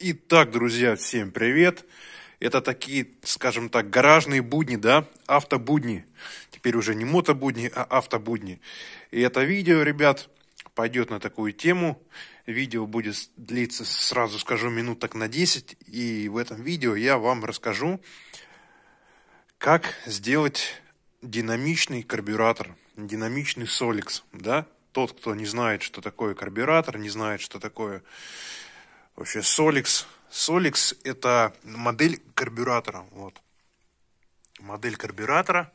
Итак, друзья, всем привет! Это такие, скажем так, гаражные будни, да, автобудни. Теперь уже не мотобудни, а автобудни. И это видео, ребят, пойдет на такую тему. Видео будет длиться, сразу скажу, минут так на 10. И в этом видео я вам расскажу, как сделать динамичный карбюратор, динамичный соликс, да. Тот, кто не знает, что такое карбюратор, не знает, что такое Вообще Solix. Solix это модель карбюратора. Вот. Модель карбюратора.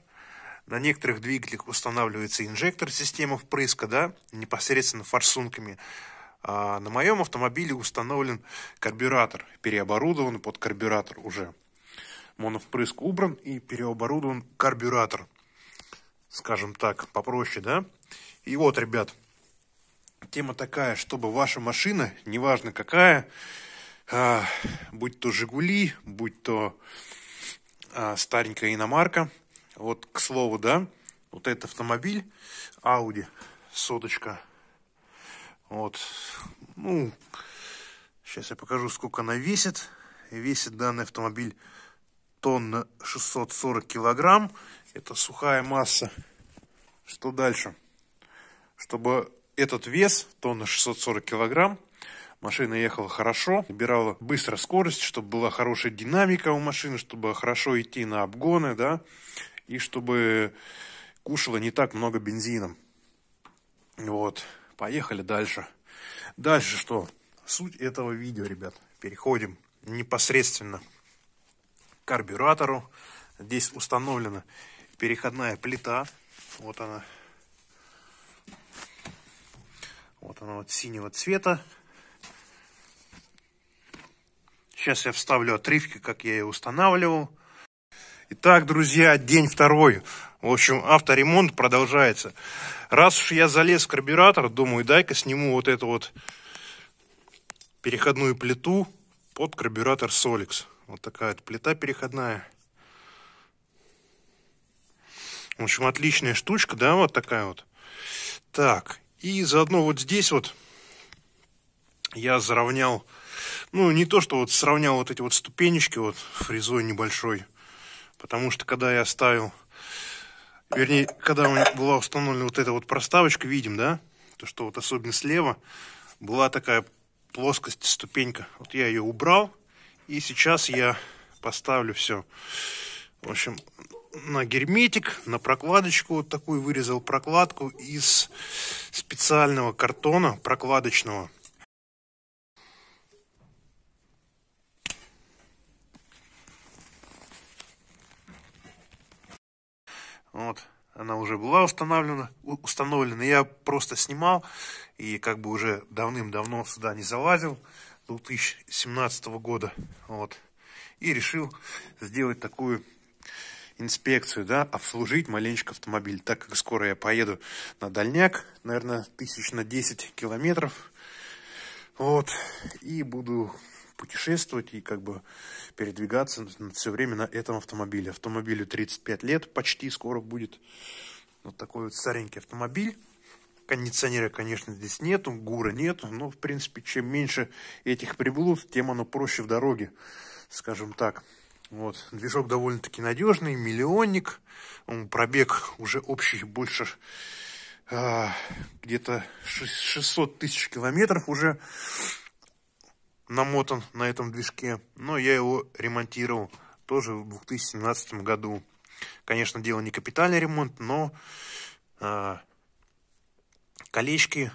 На некоторых двигателях устанавливается инжектор система впрыска, да, непосредственно форсунками. А на моем автомобиле установлен карбюратор, переоборудован под карбюратор уже. Моновпрыск убран и переоборудован карбюратор. Скажем так, попроще, да? И вот, ребят, Тема такая, чтобы ваша машина, неважно какая, а, будь то «Жигули», будь то а, старенькая иномарка, вот, к слову, да, вот этот автомобиль, Audi, соточка, вот, ну, сейчас я покажу, сколько она весит, весит данный автомобиль тонна 640 килограмм, это сухая масса, что дальше? Чтобы этот вес, тонна 640 килограмм, Машина ехала хорошо, набирала быстро скорость, чтобы была хорошая динамика у машины, чтобы хорошо идти на обгоны, да, и чтобы кушала не так много бензина. Вот, поехали дальше. Дальше что? Суть этого видео, ребят, переходим непосредственно к карбюратору. Здесь установлена переходная плита, вот она, вот она вот синего цвета. Сейчас я вставлю отрывки, как я ее устанавливал. Итак, друзья, день второй. В общем, авторемонт продолжается. Раз уж я залез в карбюратор, думаю, дай-ка сниму вот эту вот переходную плиту под карбюратор Solix. Вот такая вот плита переходная. В общем, отличная штучка, да, вот такая вот. Так, и заодно вот здесь вот я заровнял, ну, не то, что вот сравнял вот эти вот ступенечки вот фрезой небольшой, потому что когда я ставил, вернее, когда была установлена вот эта вот проставочка, видим, да, то, что вот особенно слева была такая плоскость, ступенька. Вот я ее убрал, и сейчас я поставлю все. В общем, на герметик, на прокладочку, вот такую вырезал прокладку из специального картона прокладочного. Вот, она уже была установлена, установлена. Я просто снимал и как бы уже давным-давно сюда не залазил, 2017 года. Вот, и решил сделать такую инспекцию, да, обслужить маленечко автомобиль, так как скоро я поеду на дальняк, наверное, тысяч на 10 километров, вот, и буду путешествовать и как бы передвигаться все время на этом автомобиле. Автомобилю 35 лет, почти скоро будет вот такой вот старенький автомобиль. Кондиционера, конечно, здесь нету, гура нету, но, в принципе, чем меньше этих приблуд, тем оно проще в дороге, скажем так. Вот, движок довольно-таки надежный, миллионник. пробег уже общий больше э, где-то 600 тысяч километров уже намотан на этом движке. Но я его ремонтировал тоже в 2017 году. Конечно, дело не капитальный ремонт, но э, колечки,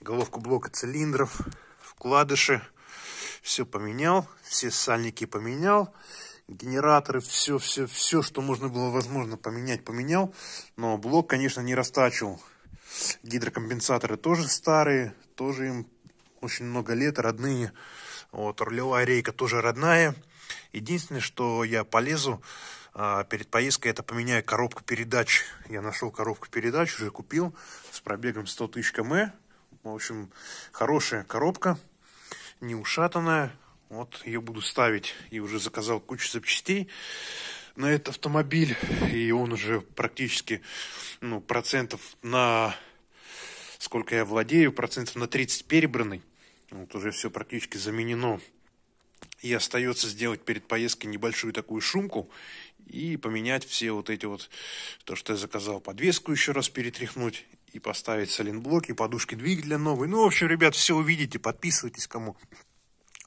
головку блока цилиндров, вкладыши – все поменял, все сальники поменял, генераторы, все, все, все, что можно было возможно поменять, поменял. Но блок, конечно, не растачил. Гидрокомпенсаторы тоже старые, тоже им очень много лет, родные. Вот, рулевая рейка тоже родная. Единственное, что я полезу а, перед поездкой, это поменяю коробку передач. Я нашел коробку передач, уже купил, с пробегом 100 тысяч км. В общем, хорошая коробка не ушатанная. Вот ее буду ставить и уже заказал кучу запчастей на этот автомобиль. И он уже практически ну, процентов на... Сколько я владею, процентов на 30 перебранный. Вот уже все практически заменено. И остается сделать перед поездкой небольшую такую шумку и поменять все вот эти вот, то, что я заказал, подвеску еще раз перетряхнуть и поставить сайлентблок, и подушки двигателя новые. Ну, в общем, ребят, все увидите, подписывайтесь, кому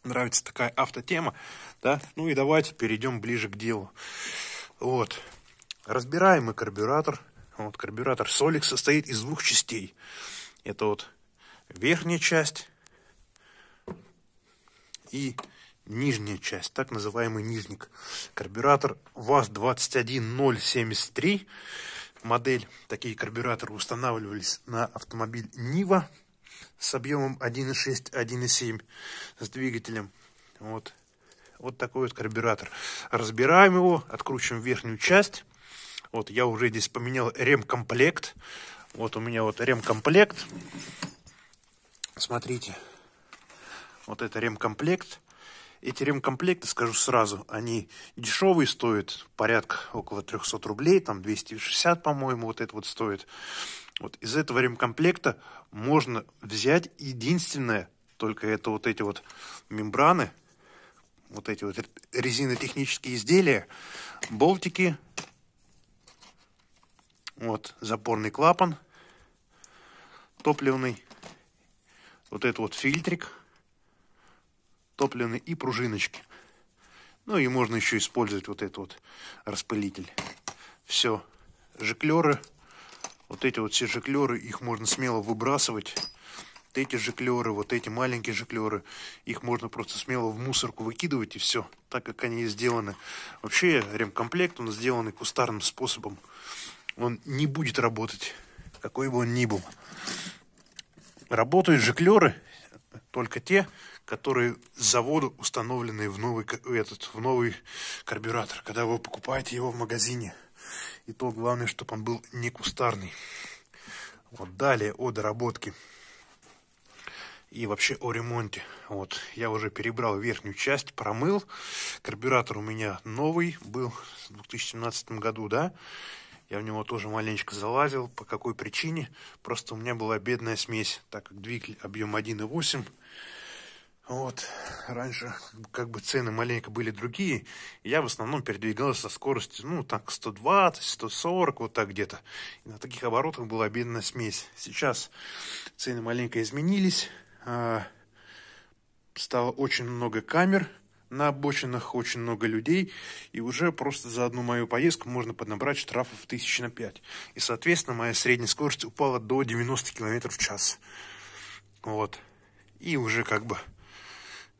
нравится такая автотема, да. Ну и давайте перейдем ближе к делу. Вот. Разбираем мы карбюратор. Вот карбюратор Солик состоит из двух частей. Это вот верхняя часть и нижняя часть, так называемый нижник. Карбюратор ВАЗ-21073 модель, такие карбюраторы устанавливались на автомобиль Нива с объемом 1.6, 1.7 с двигателем. Вот. вот такой вот карбюратор. Разбираем его, откручиваем верхнюю часть. Вот я уже здесь поменял ремкомплект. Вот у меня вот ремкомплект. Смотрите. Вот это ремкомплект. Эти ремкомплекты, скажу сразу, они дешевые стоят, порядка около 300 рублей, там 260, по-моему, вот это вот стоит. Вот из этого ремкомплекта можно взять единственное, только это вот эти вот мембраны, вот эти вот резинотехнические изделия, болтики, вот запорный клапан топливный, вот этот вот фильтрик – топлены и пружиночки. Ну и можно еще использовать вот этот вот распылитель. Все, жиклеры, вот эти вот все жиклеры, их можно смело выбрасывать. Вот эти жиклеры, вот эти маленькие жиклеры, их можно просто смело в мусорку выкидывать и все, так как они сделаны. Вообще ремкомплект, он сделан кустарным способом. Он не будет работать, какой бы он ни был. Работают жиклеры, только те, которые заводу установлены в новый, этот, в новый карбюратор. Когда вы покупаете его в магазине, и то главное, чтобы он был не кустарный. Вот далее о доработке и вообще о ремонте. Вот, я уже перебрал верхнюю часть, промыл. Карбюратор у меня новый был в 2017 году, да. Я в него тоже маленечко залазил. По какой причине? Просто у меня была бедная смесь, так как двигатель объем 1.8 вот, раньше как бы цены маленько были другие, я в основном передвигался со скоростью, ну, так, 120, 140, вот так где-то. И на таких оборотах была обидная смесь. Сейчас цены маленько изменились, а, стало очень много камер на обочинах, очень много людей, и уже просто за одну мою поездку можно поднабрать штрафов тысяч на пять. И, соответственно, моя средняя скорость упала до 90 км в час. Вот. И уже как бы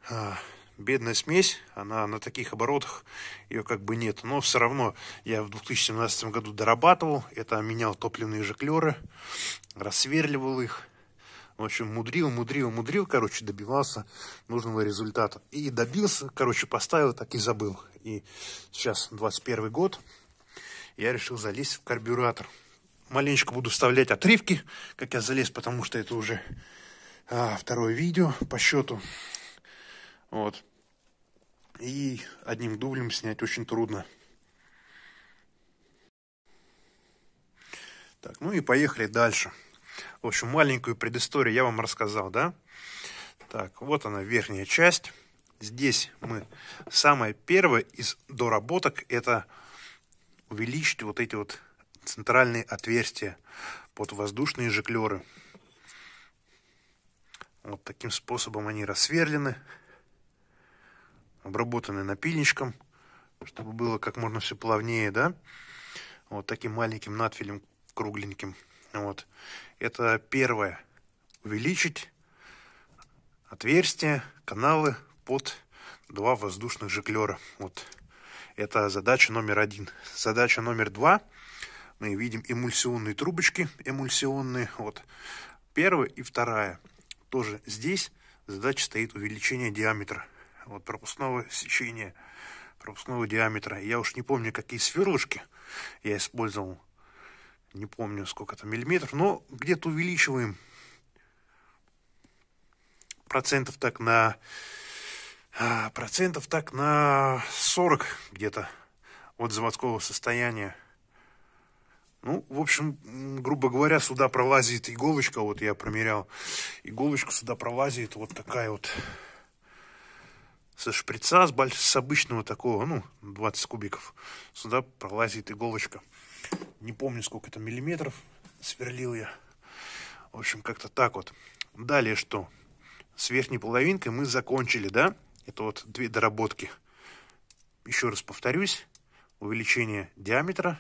а, бедная смесь, она на таких оборотах, ее как бы нет. Но все равно я в 2017 году дорабатывал, это менял топливные жиклеры, рассверливал их. В общем, мудрил, мудрил, мудрил, короче, добивался нужного результата. И добился, короче, поставил, так и забыл. И сейчас 21 год, я решил залезть в карбюратор. Маленечко буду вставлять отрывки, как я залез, потому что это уже а, второе видео по счету. Вот. И одним дублем снять очень трудно. Так, ну и поехали дальше. В общем, маленькую предысторию я вам рассказал, да? Так, вот она верхняя часть. Здесь мы самое первое из доработок это увеличить вот эти вот центральные отверстия под воздушные жиклеры. Вот таким способом они рассверлены обработаны напильничком, чтобы было как можно все плавнее, да, вот таким маленьким надфилем кругленьким, вот. Это первое, увеличить отверстия, каналы под два воздушных жиклера, вот. Это задача номер один. Задача номер два. Мы видим эмульсионные трубочки, эмульсионные. Вот. Первая и вторая. Тоже здесь задача стоит увеличение диаметра вот пропускного сечения, пропускного диаметра. Я уж не помню, какие сверлышки я использовал. Не помню, сколько там миллиметров, но где-то увеличиваем процентов так на а, процентов так на 40 где-то от заводского состояния. Ну, в общем, грубо говоря, сюда пролазит иголочка, вот я промерял, иголочку сюда пролазит вот такая вот со шприца, с, больш... с обычного такого, ну, 20 кубиков, сюда пролазит иголочка. Не помню, сколько это миллиметров, сверлил я. В общем, как-то так вот. Далее что? С верхней половинкой мы закончили, да? Это вот две доработки. Еще раз повторюсь, увеличение диаметра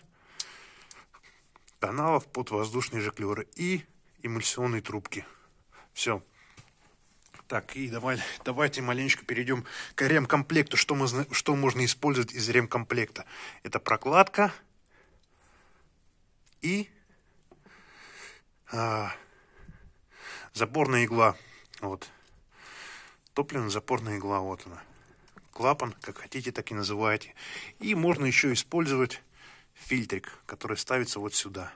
каналов под воздушные жиклеры и эмульсионные трубки. Все. Так, и давай, давайте маленечко перейдем к ремкомплекту. Что, мы, что можно использовать из ремкомплекта? Это прокладка и а, заборная игла. Вот. Топливная запорная игла, вот она. Клапан, как хотите, так и называйте. И можно еще использовать фильтрик, который ставится вот сюда.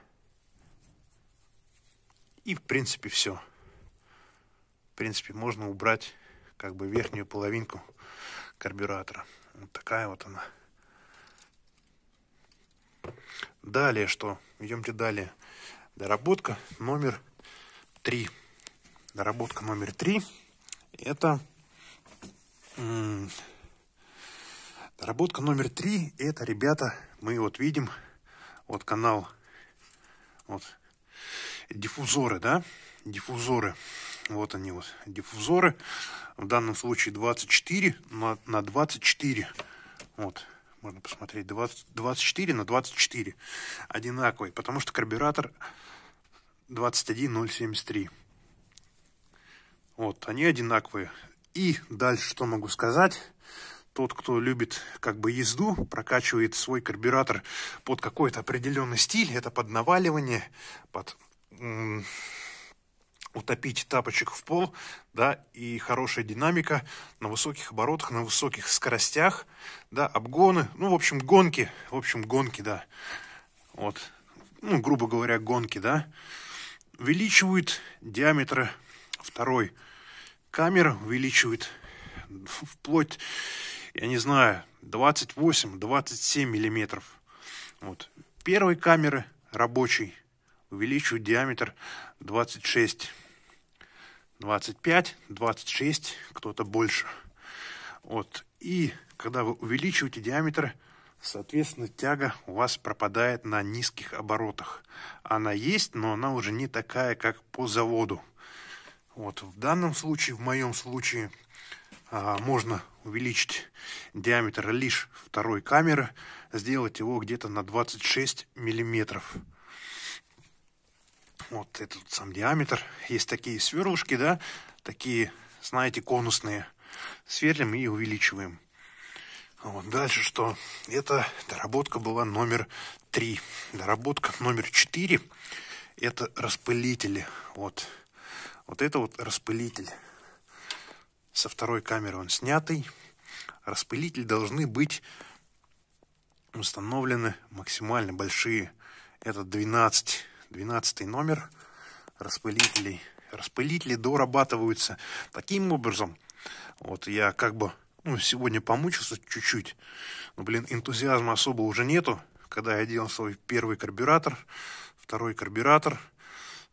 И в принципе все принципе, можно убрать как бы верхнюю половинку карбюратора. Вот такая вот она. Далее что? Идемте далее. Доработка номер три. Доработка номер три это доработка номер три. Это, ребята, мы вот видим, вот канал, вот диффузоры, да, диффузоры. Вот они вот, диффузоры. В данном случае 24 на, на 24. Вот, можно посмотреть, 20, 24 на 24 одинаковый, потому что карбюратор 21073. Вот, они одинаковые. И дальше что могу сказать? Тот, кто любит как бы езду, прокачивает свой карбюратор под какой-то определенный стиль, это под наваливание, под утопить тапочек в пол, да, и хорошая динамика на высоких оборотах, на высоких скоростях, да, обгоны, ну, в общем, гонки, в общем, гонки, да, вот, ну, грубо говоря, гонки, да, увеличивают диаметр второй камеры, увеличивают вплоть, я не знаю, 28-27 миллиметров, вот, первой камеры рабочий увеличу диаметр 26, 25, 26, кто-то больше. Вот. И когда вы увеличиваете диаметр, соответственно, тяга у вас пропадает на низких оборотах. Она есть, но она уже не такая, как по заводу. Вот в данном случае, в моем случае, а, можно увеличить диаметр лишь второй камеры, сделать его где-то на 26 миллиметров вот этот сам диаметр. Есть такие сверлышки, да, такие, знаете, конусные. Сверлим и увеличиваем. Вот дальше что? Это доработка была номер 3. Доработка номер 4 – это распылители. Вот. вот это вот распылитель. Со второй камеры он снятый. Распылители должны быть установлены максимально большие. Это 12 12 номер распылителей. Распылители дорабатываются таким образом. Вот я как бы ну, сегодня помучился чуть-чуть, но, блин, энтузиазма особо уже нету. Когда я делал свой первый карбюратор, второй карбюратор,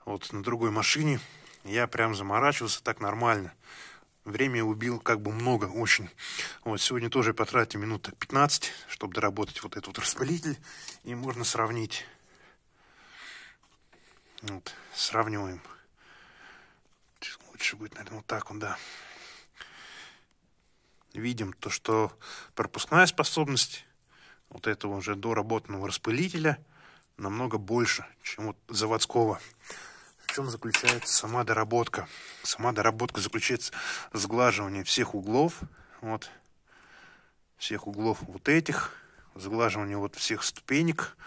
вот на другой машине, я прям заморачивался так нормально. Время убил как бы много, очень. Вот сегодня тоже потратил минут 15, чтобы доработать вот этот вот распылитель, и можно сравнить вот, сравниваем. Лучше будет, наверное, вот так вот, да. Видим то, что пропускная способность вот этого уже доработанного распылителя намного больше, чем вот заводского. В чем заключается сама доработка? Сама доработка заключается в сглаживании всех углов, вот, всех углов вот этих, сглаживание вот всех ступенек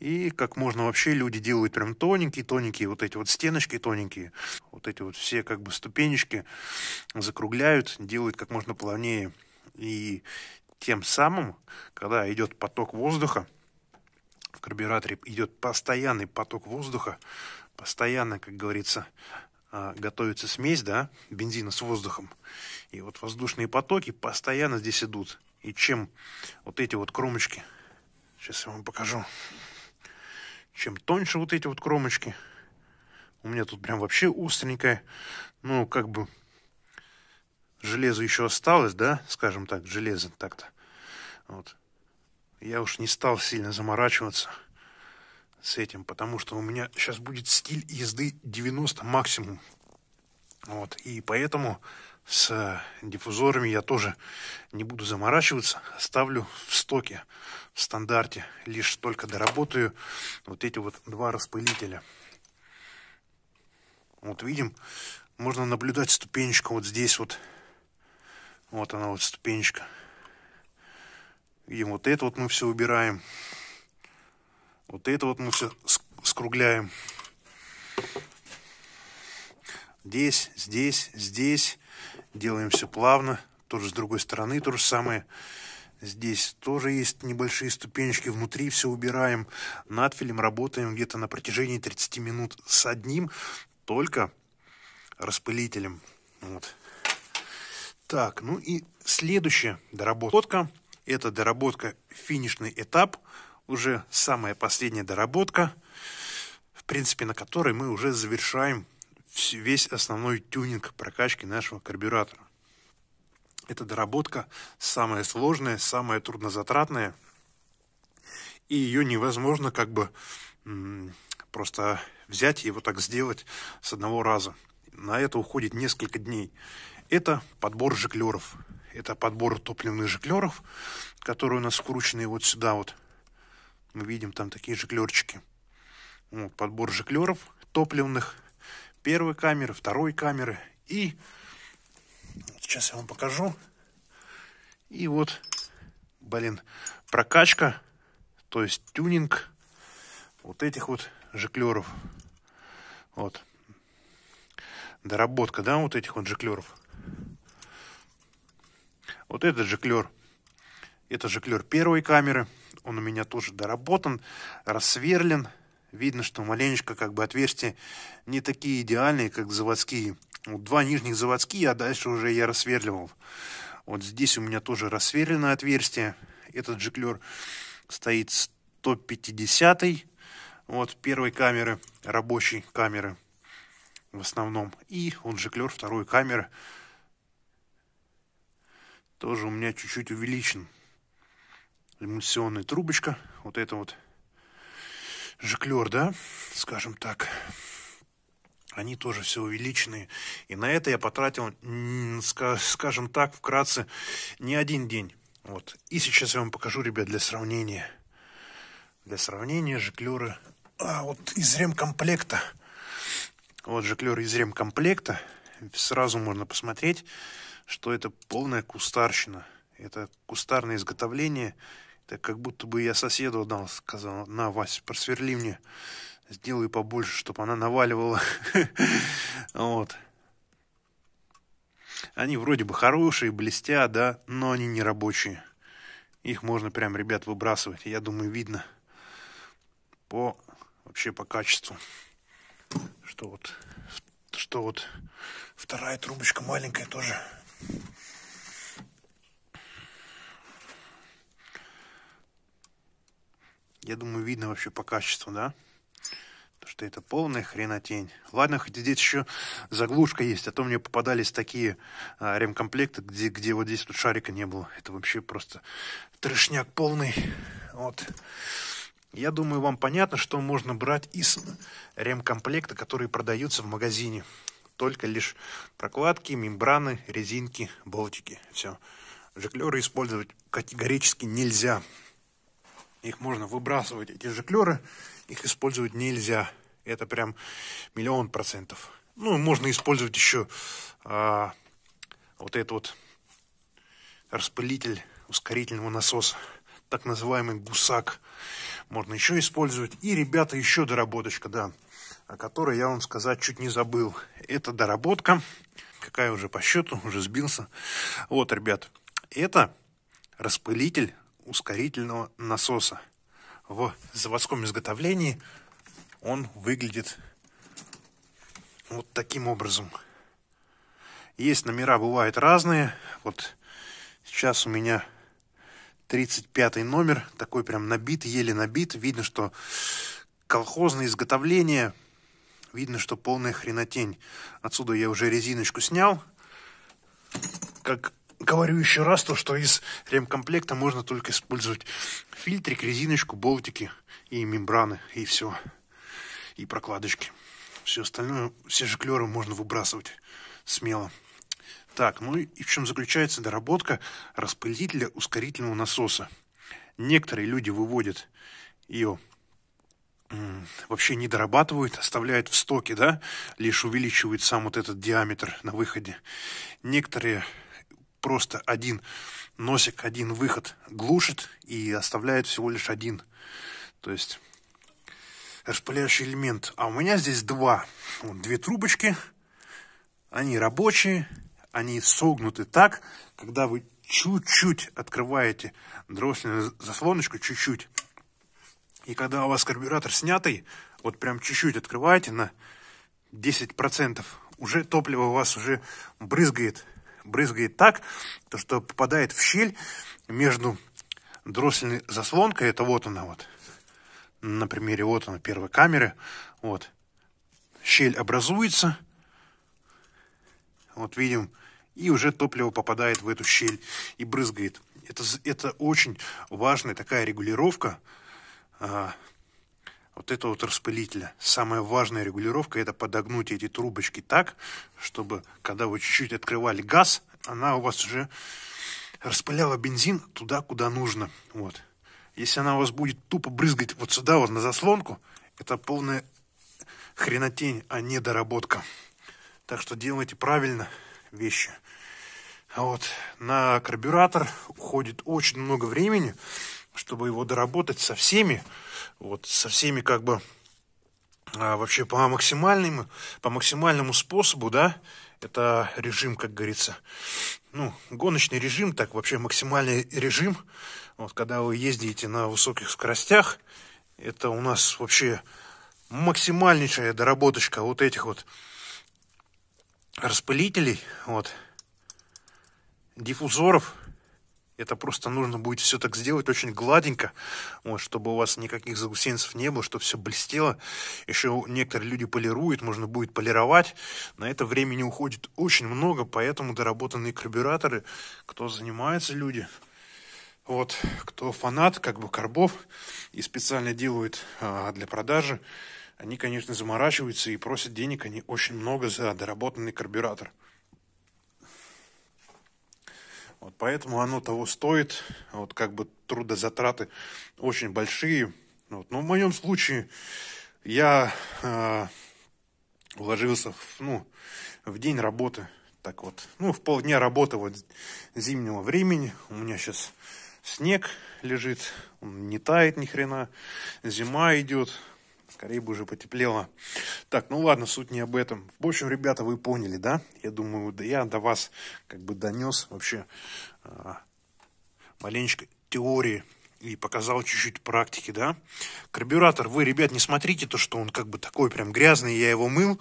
и как можно вообще люди делают прям тоненькие, тоненькие вот эти вот стеночки тоненькие, вот эти вот все как бы ступенечки закругляют, делают как можно плавнее. И тем самым, когда идет поток воздуха, в карбюраторе идет постоянный поток воздуха, постоянно, как говорится, а, готовится смесь, да, бензина с воздухом. И вот воздушные потоки постоянно здесь идут. И чем вот эти вот кромочки, сейчас я вам покажу, чем тоньше вот эти вот кромочки, у меня тут прям вообще остренькая, ну, как бы железо еще осталось, да, скажем так, железо так-то. Вот. Я уж не стал сильно заморачиваться с этим, потому что у меня сейчас будет стиль езды 90 максимум. Вот, и поэтому с диффузорами я тоже не буду заморачиваться. ставлю в стоке, в стандарте. Лишь только доработаю вот эти вот два распылителя. Вот видим, можно наблюдать ступенечку вот здесь вот. Вот она вот ступенечка. Видим, вот это вот мы все убираем. Вот это вот мы все скругляем. Здесь, здесь, здесь. Делаем все плавно. Тоже с другой стороны то же самое. Здесь тоже есть небольшие ступенечки, внутри все убираем надфилем, работаем где-то на протяжении 30 минут с одним только распылителем. Вот. Так, ну и следующая доработка. Это доработка финишный этап, уже самая последняя доработка, в принципе, на которой мы уже завершаем весь основной тюнинг прокачки нашего карбюратора. Эта доработка самая сложная, самая труднозатратная, и ее невозможно как бы просто взять и вот так сделать с одного раза. На это уходит несколько дней. Это подбор жиклеров. Это подбор топливных жиклеров, которые у нас вкручены вот сюда вот. Мы видим там такие жиклерчики. Вот, подбор жиклеров топливных – первой камеры, второй камеры. И вот сейчас я вам покажу. И вот, блин, прокачка, то есть тюнинг вот этих вот жиклеров. Вот. Доработка, да, вот этих вот жиклеров. Вот этот жиклер. Это жиклер первой камеры. Он у меня тоже доработан, рассверлен. Видно, что маленечко как бы отверстия не такие идеальные, как заводские. Вот два нижних заводские, а дальше уже я рассверливал. Вот здесь у меня тоже рассверлено отверстие. Этот жиклер стоит 150 -й. Вот первой камеры, рабочей камеры в основном. И он жиклер второй камеры. Тоже у меня чуть-чуть увеличен. Эмульсионная трубочка. Вот это вот жиклер, да, скажем так, они тоже все увеличены. И на это я потратил, скажем так, вкратце, не один день. Вот. И сейчас я вам покажу, ребят, для сравнения. Для сравнения жиклеры а, вот из ремкомплекта. Вот жиклер из ремкомплекта. Сразу можно посмотреть, что это полная кустарщина. Это кустарное изготовление, так как будто бы я соседу отдал, сказал, на, Вась, просверли мне, сделай побольше, чтобы она наваливала. Вот. Они вроде бы хорошие, блестят, да, но они не рабочие. Их можно прям, ребят, выбрасывать. Я думаю, видно по вообще по качеству. Что вот, что вот вторая трубочка маленькая тоже. Я думаю, видно вообще по качеству, да? Потому что это полная хренотень. Ладно, хоть здесь еще заглушка есть, а то мне попадались такие а, ремкомплекты, где, где вот здесь тут шарика не было. Это вообще просто трешняк полный. Вот. Я думаю, вам понятно, что можно брать из ремкомплекта, которые продаются в магазине. Только лишь прокладки, мембраны, резинки, болтики. Все. Жиклеры использовать категорически нельзя. Их можно выбрасывать, эти жиклеры, их использовать нельзя. Это прям миллион процентов. Ну, можно использовать еще а, вот этот вот распылитель ускорительного насоса, так называемый гусак. Можно еще использовать. И, ребята, еще доработочка, да, о которой я вам сказать чуть не забыл. Это доработка, какая уже по счету, уже сбился. Вот, ребят, это распылитель ускорительного насоса. В заводском изготовлении он выглядит вот таким образом. Есть номера, бывают разные. Вот сейчас у меня 35 номер, такой прям набит, еле набит. Видно, что колхозное изготовление, видно, что полная хренотень. Отсюда я уже резиночку снял. Как Говорю еще раз то, что из ремкомплекта можно только использовать фильтрик, резиночку, болтики и мембраны, и все. И прокладочки. Все остальное, все же жиклеры можно выбрасывать смело. Так, ну и в чем заключается доработка распылителя ускорительного насоса. Некоторые люди выводят ее вообще не дорабатывают, оставляют в стоке, да, лишь увеличивают сам вот этот диаметр на выходе. Некоторые просто один носик, один выход глушит и оставляет всего лишь один. То есть распыляющий элемент. А у меня здесь два. Вон, две трубочки. Они рабочие. Они согнуты так, когда вы чуть-чуть открываете дроссельную заслоночку, чуть-чуть. И когда у вас карбюратор снятый, вот прям чуть-чуть открываете на 10%, уже топливо у вас уже брызгает брызгает так, то что попадает в щель между дроссельной заслонкой, это вот она вот, на примере вот она первой камеры, вот, щель образуется, вот видим, и уже топливо попадает в эту щель и брызгает. Это, это очень важная такая регулировка, а, вот этого вот распылителя. Самая важная регулировка – это подогнуть эти трубочки так, чтобы, когда вы чуть-чуть открывали газ, она у вас уже распыляла бензин туда, куда нужно. Вот. Если она у вас будет тупо брызгать вот сюда, вот на заслонку, это полная хренотень, а не доработка. Так что делайте правильно вещи. А вот на карбюратор уходит очень много времени, чтобы его доработать со всеми, вот, со всеми как бы а, вообще по максимальному, по максимальному способу, да, это режим, как говорится, ну, гоночный режим, так вообще максимальный режим, вот, когда вы ездите на высоких скоростях, это у нас вообще максимальнейшая доработочка вот этих вот распылителей, вот, диффузоров, это просто нужно будет все так сделать очень гладенько, вот, чтобы у вас никаких загусенцев не было, чтобы все блестело. Еще некоторые люди полируют, можно будет полировать. На это времени уходит очень много, поэтому доработанные карбюраторы, кто занимается люди, вот, кто фанат, как бы карбов, и специально делают а, для продажи, они, конечно, заморачиваются и просят денег, они очень много за доработанный карбюратор. Вот поэтому оно того стоит, вот как бы трудозатраты очень большие. Вот. Но в моем случае я э, уложился в, ну, в день работы, так вот, ну, в полдня работы вот зимнего времени. У меня сейчас снег лежит, он не тает ни хрена, зима идет, Скорее бы уже потеплело. Так, ну ладно, суть не об этом. В общем, ребята, вы поняли, да? Я думаю, да я до вас как бы донес вообще а, маленечко теории и показал чуть-чуть практики, да. Карбюратор, вы, ребят, не смотрите то, что он как бы такой прям грязный, я его мыл,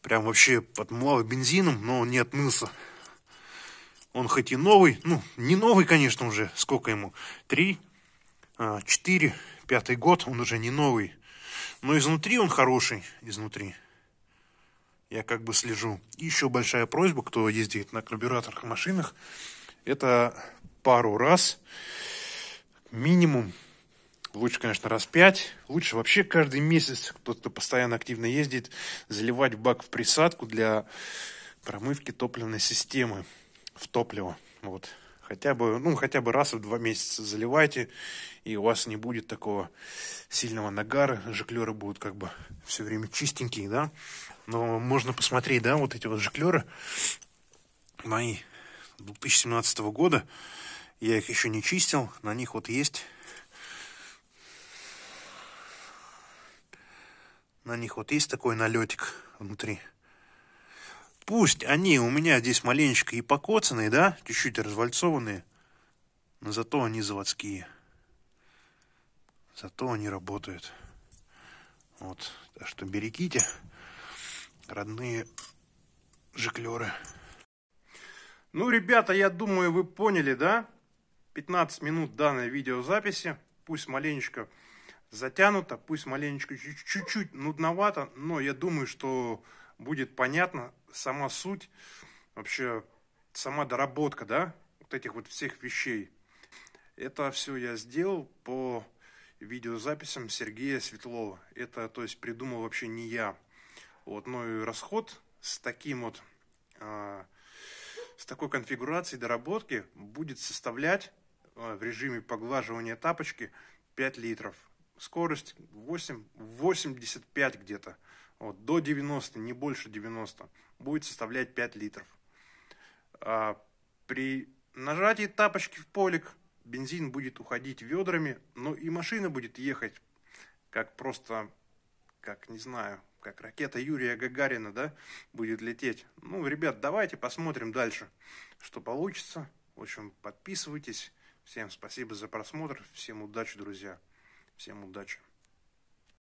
прям вообще подмывал бензином, но он не отмылся. Он хоть и новый, ну, не новый, конечно, уже, сколько ему, Три, а, четыре, пятый год, он уже не новый. Но изнутри он хороший, изнутри. Я как бы слежу. еще большая просьба, кто ездит на карбюраторных машинах, это пару раз, минимум, лучше, конечно, раз пять, лучше вообще каждый месяц, кто-то постоянно активно ездит, заливать в бак в присадку для промывки топливной системы в топливо. Вот. Хотя бы, ну, хотя бы раз в два месяца заливайте, и у вас не будет такого сильного нагара. Жиклеры будут как бы все время чистенькие, да. Но можно посмотреть, да, вот эти вот жиклеры мои 2017 года. Я их еще не чистил, на них вот есть... На них вот есть такой налетик внутри. Пусть они у меня здесь маленечко и покоцанные, да, чуть-чуть развальцованные, но зато они заводские. Зато они работают. Вот, так что берегите, родные жиклеры. Ну, ребята, я думаю, вы поняли, да? 15 минут данной видеозаписи. Пусть маленечко затянуто, пусть маленечко чуть-чуть нудновато, но я думаю, что будет понятно, сама суть, вообще сама доработка, да, вот этих вот всех вещей. Это все я сделал по видеозаписям Сергея Светлова. Это, то есть, придумал вообще не я. Вот, ну, и расход с таким вот, э, с такой конфигурацией доработки будет составлять э, в режиме поглаживания тапочки 5 литров. Скорость 8, 85 где-то. Вот, до 90, не больше 90 будет составлять 5 литров. А, при нажатии тапочки в полик бензин будет уходить ведрами, но ну и машина будет ехать как просто, как не знаю, как ракета Юрия Гагарина, да, будет лететь. Ну, ребят, давайте посмотрим дальше, что получится. В общем, подписывайтесь. Всем спасибо за просмотр. Всем удачи, друзья. Всем удачи.